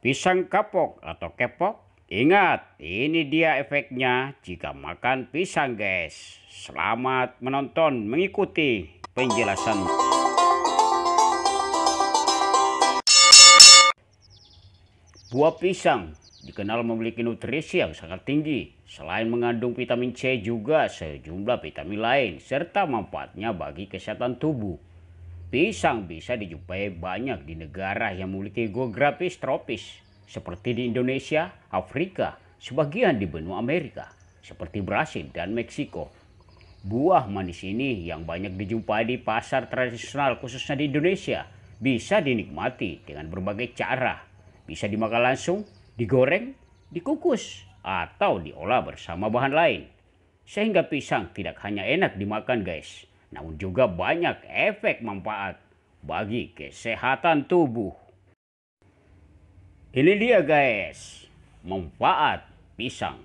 pisang kapok atau kepok? Ingat, ini dia efeknya jika makan pisang, guys. Selamat menonton, mengikuti penjelasan. Buah pisang dikenal memiliki nutrisi yang sangat tinggi. Selain mengandung vitamin C juga sejumlah vitamin lain serta manfaatnya bagi kesehatan tubuh. Pisang bisa dijumpai banyak di negara yang memiliki geografis tropis, seperti di Indonesia, Afrika, sebagian di benua Amerika, seperti Brasil dan Meksiko. Buah manis ini yang banyak dijumpai di pasar tradisional khususnya di Indonesia bisa dinikmati dengan berbagai cara. Bisa dimakan langsung, digoreng, dikukus, atau diolah bersama bahan lain. Sehingga pisang tidak hanya enak dimakan guys, namun juga banyak efek manfaat bagi kesehatan tubuh. Ini dia guys, manfaat pisang.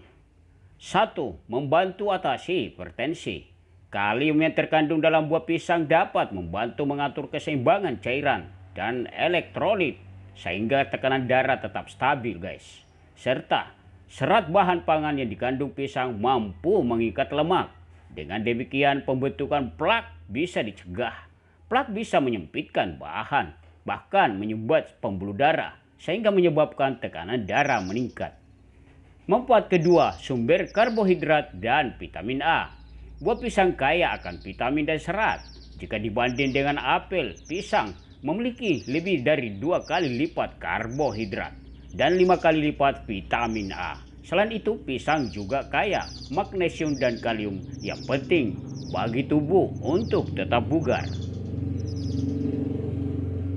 Satu, membantu atasi hipertensi. Kalium yang terkandung dalam buah pisang dapat membantu mengatur keseimbangan cairan dan elektrolit sehingga tekanan darah tetap stabil guys. Serta serat bahan pangan yang dikandung pisang mampu mengikat lemak dengan demikian pembentukan plak bisa dicegah. Plak bisa menyempitkan bahan, bahkan menyumbat pembuluh darah sehingga menyebabkan tekanan darah meningkat. Mempuat kedua, sumber karbohidrat dan vitamin A. Buah pisang kaya akan vitamin dan serat. Jika dibanding dengan apel, pisang memiliki lebih dari dua kali lipat karbohidrat dan lima kali lipat vitamin A. Selain itu, pisang juga kaya magnesium dan kalium yang penting bagi tubuh untuk tetap bugar.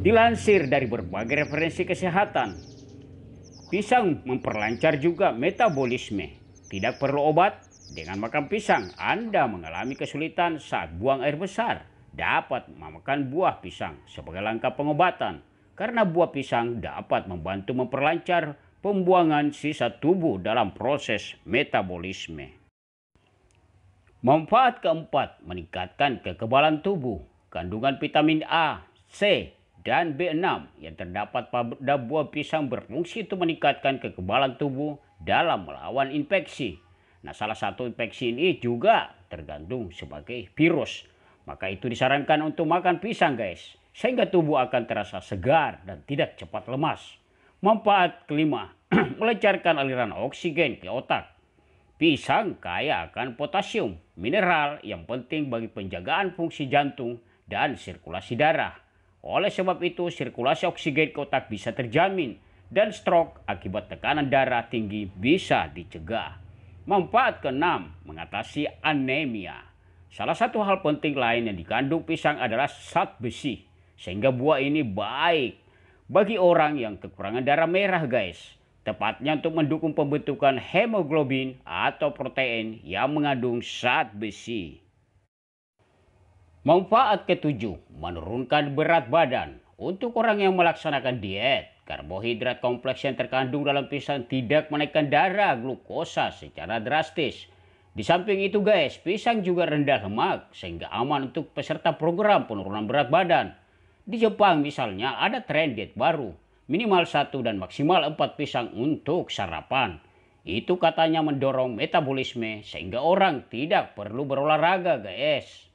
Dilansir dari berbagai referensi kesehatan, pisang memperlancar juga metabolisme. Tidak perlu obat, dengan makan pisang Anda mengalami kesulitan saat buang air besar. Dapat memakan buah pisang sebagai langkah pengobatan karena buah pisang dapat membantu memperlancar pembuangan sisa tubuh dalam proses metabolisme. Manfaat keempat, meningkatkan kekebalan tubuh. Kandungan vitamin A, C, dan B6 yang terdapat pada buah pisang berfungsi untuk meningkatkan kekebalan tubuh dalam melawan infeksi. Nah, salah satu infeksi ini juga tergantung sebagai virus. Maka itu disarankan untuk makan pisang, guys, sehingga tubuh akan terasa segar dan tidak cepat lemas. Manfaat kelima, melancarkan aliran oksigen ke otak. Pisang kaya akan potasium, mineral yang penting bagi penjagaan fungsi jantung dan sirkulasi darah. Oleh sebab itu, sirkulasi oksigen ke otak bisa terjamin dan stroke akibat tekanan darah tinggi bisa dicegah. Manfaat keenam, mengatasi anemia. Salah satu hal penting lain yang dikandung pisang adalah zat besi, sehingga buah ini baik bagi orang yang kekurangan darah merah guys. Tepatnya untuk mendukung pembentukan hemoglobin atau protein yang mengandung zat besi. Manfaat ketujuh, menurunkan berat badan. Untuk orang yang melaksanakan diet, karbohidrat kompleks yang terkandung dalam pisang tidak menaikkan darah glukosa secara drastis. Di samping itu guys, pisang juga rendah lemak sehingga aman untuk peserta program penurunan berat badan. Di Jepang misalnya ada tren diet baru, minimal satu dan maksimal empat pisang untuk sarapan. Itu katanya mendorong metabolisme sehingga orang tidak perlu berolahraga guys.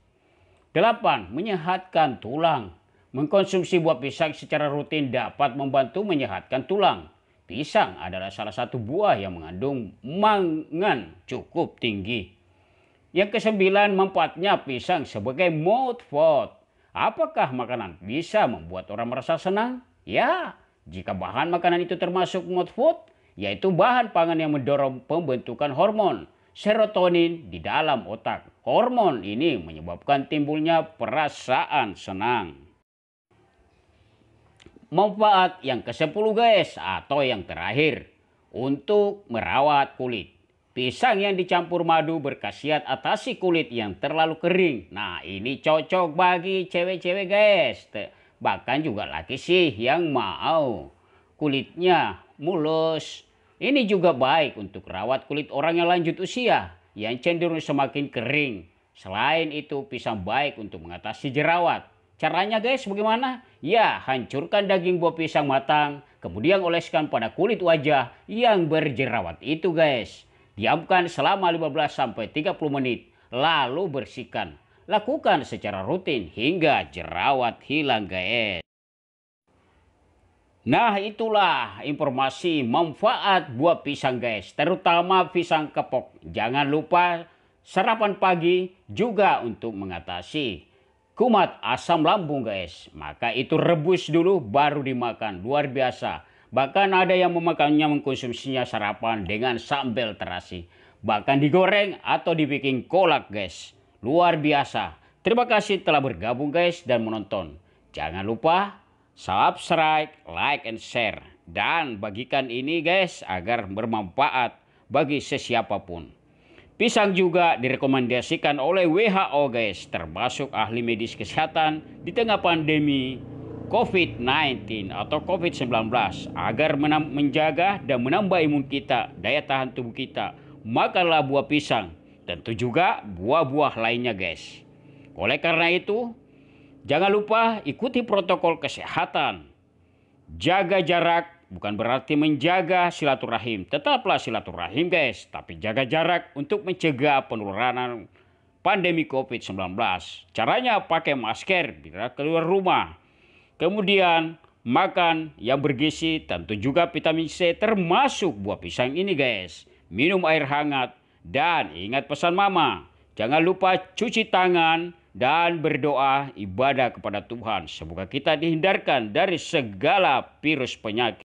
8. Menyehatkan tulang. Mengkonsumsi buah pisang secara rutin dapat membantu menyehatkan tulang. Pisang adalah salah satu buah yang mengandung mangan cukup tinggi. Yang kesembilan, manfaatnya pisang sebagai mouth food. Apakah makanan bisa membuat orang merasa senang? Ya, jika bahan makanan itu termasuk mood food, yaitu bahan pangan yang mendorong pembentukan hormon serotonin di dalam otak. Hormon ini menyebabkan timbulnya perasaan senang. Manfaat yang ke-10 guys atau yang terakhir untuk merawat kulit. Pisang yang dicampur madu berkhasiat atasi kulit yang terlalu kering. Nah ini cocok bagi cewek-cewek guys. Bahkan juga laki sih yang mau kulitnya mulus. Ini juga baik untuk rawat kulit orang yang lanjut usia yang cenderung semakin kering. Selain itu pisang baik untuk mengatasi jerawat. Caranya guys bagaimana? Ya hancurkan daging buah pisang matang kemudian oleskan pada kulit wajah yang berjerawat itu guys. Diamkan selama 15 sampai 30 menit, lalu bersihkan. Lakukan secara rutin hingga jerawat hilang guys. Nah itulah informasi manfaat buah pisang guys, terutama pisang kepok. Jangan lupa sarapan pagi juga untuk mengatasi kumat asam lambung guys. Maka itu rebus dulu baru dimakan, luar biasa. Bahkan ada yang memakannya mengkonsumsinya sarapan dengan sambal terasi. Bahkan digoreng atau dibikin kolak guys. Luar biasa. Terima kasih telah bergabung guys dan menonton. Jangan lupa subscribe, like, and share. Dan bagikan ini guys agar bermanfaat bagi sesiapapun. Pisang juga direkomendasikan oleh WHO guys, termasuk ahli medis kesehatan di tengah pandemi COVID-19 atau COVID-19 agar menjaga dan menambah imun kita, daya tahan tubuh kita. Makanlah buah pisang, tentu juga buah-buah lainnya, guys. Oleh karena itu, jangan lupa ikuti protokol kesehatan. Jaga jarak bukan berarti menjaga silaturahim. Tetaplah silaturahim, guys, tapi jaga jarak untuk mencegah penularan pandemi COVID-19. Caranya pakai masker bila keluar rumah Kemudian makan yang bergizi tentu juga vitamin C termasuk buah pisang ini guys. Minum air hangat dan ingat pesan mama. Jangan lupa cuci tangan dan berdoa ibadah kepada Tuhan. Semoga kita dihindarkan dari segala virus penyakit.